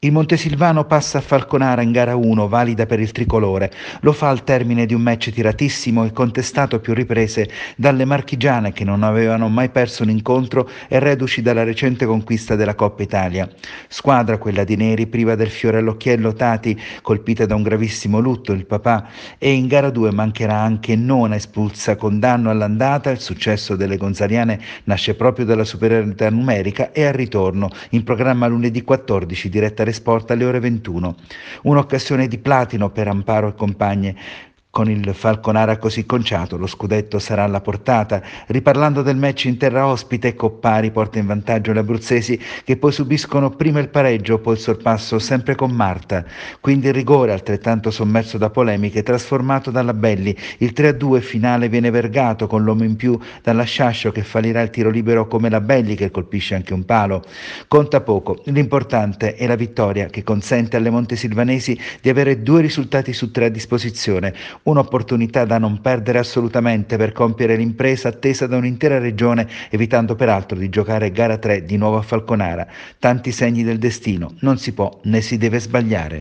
Il Montesilvano passa a Falconara in gara 1, valida per il tricolore. Lo fa al termine di un match tiratissimo e contestato a più riprese dalle marchigiane che non avevano mai perso un incontro e reduci dalla recente conquista della Coppa Italia. Squadra quella di Neri priva del fiore all'occhiello Tati, colpita da un gravissimo lutto il papà, e in gara 2 mancherà anche Nona espulsa con danno all'andata. Il successo delle Gonzaliane nasce proprio dalla superiorità numerica e al ritorno, in programma lunedì 14 diretta Sport alle ore 21. Un'occasione di platino per Amparo e compagne con il Falconara così conciato lo scudetto sarà alla portata. Riparlando del match in terra ospite, Coppari porta in vantaggio gli abruzzesi che poi subiscono prima il pareggio, poi il sorpasso sempre con Marta. Quindi il rigore altrettanto sommerso da polemiche trasformato dalla Belli. Il 3-2 finale viene vergato con l'uomo in più dalla Sciascio che fallirà il tiro libero come la Belli che colpisce anche un palo. Conta poco, l'importante è la vittoria che consente alle Montesilvanesi di avere due risultati su tre a disposizione un'opportunità da non perdere assolutamente per compiere l'impresa attesa da un'intera regione, evitando peraltro di giocare gara 3 di nuovo a Falconara. Tanti segni del destino, non si può né si deve sbagliare.